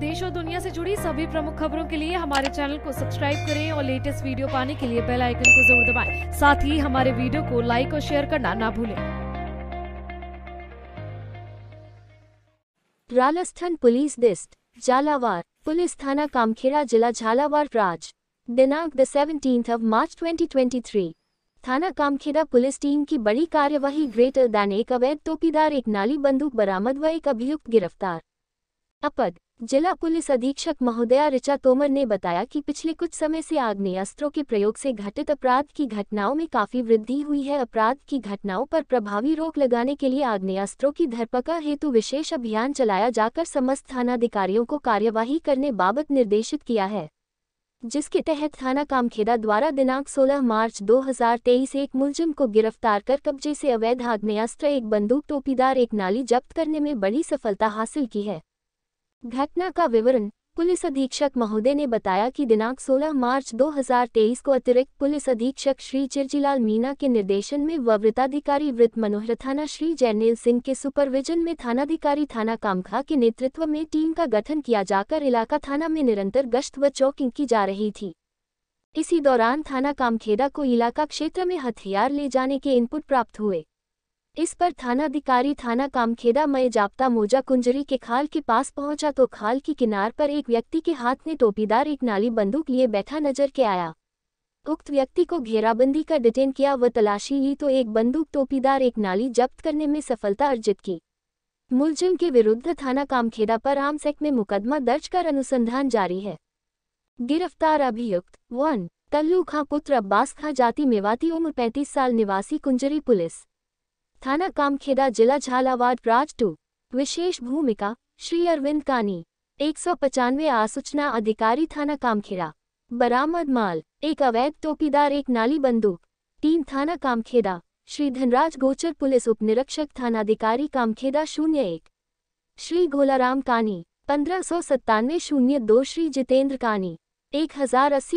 देश और दुनिया से जुड़ी सभी प्रमुख खबरों के लिए हमारे चैनल को सब्सक्राइब करें और लेटेस्ट वीडियो पाने के लिए बेल आइकन को जरूर दबाएं। साथ ही हमारे वीडियो को लाइक और शेयर करना ना भूलें। राजस्थान पुलिस दिस्ट झालावार पुलिस थाना कामखेड़ा जिला झालावार राज दिनांक the seventeenth of March twenty थाना कामखेड़ा पुलिस टीम की बड़ी कार्यवाही ग्रेटर दैन एक अवैध टोपीदार एक नाली बंदूक बरामद व एक अभियुक्त गिरफ्तार अपद जिला पुलिस अधीक्षक महोदया ऋचा तोमर ने बताया कि पिछले कुछ समय से आग्नेय अस्त्रों के प्रयोग से घटित अपराध की घटनाओं में काफी वृद्धि हुई है अपराध की घटनाओं पर प्रभावी रोक लगाने के लिए आग्ने अस्त्रों की धरपकड़ हेतु विशेष अभियान चलाया जाकर समस्त थानाधिकारियों को कार्यवाही करने बाबत निर्देशित किया है जिसके तहत थाना कामखेड़ा द्वारा दिनांक 16 मार्च 2023 एक मुलजिम को गिरफ्तार कर कब्जे से अवैध आग्नेयास्त्र एक बंदूक टोपीदार एक नाली जब्त करने में बड़ी सफलता हासिल की है घटना का विवरण पुलिस अधीक्षक महोदय ने बताया कि दिनांक 16 मार्च 2023 को अतिरिक्त पुलिस अधीक्षक श्री चिरजीलाल मीना के निर्देशन में व वृत्ताधिकारी वृत्त मनोहर थाना श्री जैनेल सिंह के सुपरविजन में थानाधिकारी थाना कामखा के नेतृत्व में टीम का गठन किया जाकर इलाका थाना में निरंतर गश्त व चौकिंग की जा रही थी इसी दौरान थाना कामखेड़ा को इलाका क्षेत्र में हथियार ले जाने के इनपुट प्राप्त हुए इस पर थानाधिकारी थाना कामखेदा मय जाप्ता मोजा कुंजरी के खाल के पास पहुंचा तो खाल की किनार पर एक व्यक्ति के हाथ में टोपीदार एक नाली बंदूक लिए बैठा नजर के आया उक्त व्यक्ति को घेराबंदी कर डिटेन किया व तलाशी ली तो एक बंदूक टोपीदार एक नाली जब्त करने में सफलता अर्जित की मुलजिम के विरुद्ध थाना कामखेदा पर आर्म्स सेक्ट में मुकदमा दर्ज कर अनुसंधान जारी है गिरफ्तार अभियुक्त वन तल्लू खां पुत्र अब्बास खां जाति मेवाती उम्र पैंतीस साल निवासी कुंजरी पुलिस थाना कामखेड़ा जिला झालावाड़ राज टू विशेष भूमिका श्री अरविंद कानी एक सौ पचानवे आसूचना अधिकारी थाना कामखेड़ा बरामद माल एक अवैध टोपीदार एक नाली बंदूक टीम थाना कामखेड़ा श्री धनराज गोचर पुलिस उप निरीक्षक थानाधिकारी कामखेड़ा शून्य एक श्री गोलाराम कानी पंद्रह सौ सत्तानवे शून्य दो श्री जितेंद्र कानी एक हजार अस्सी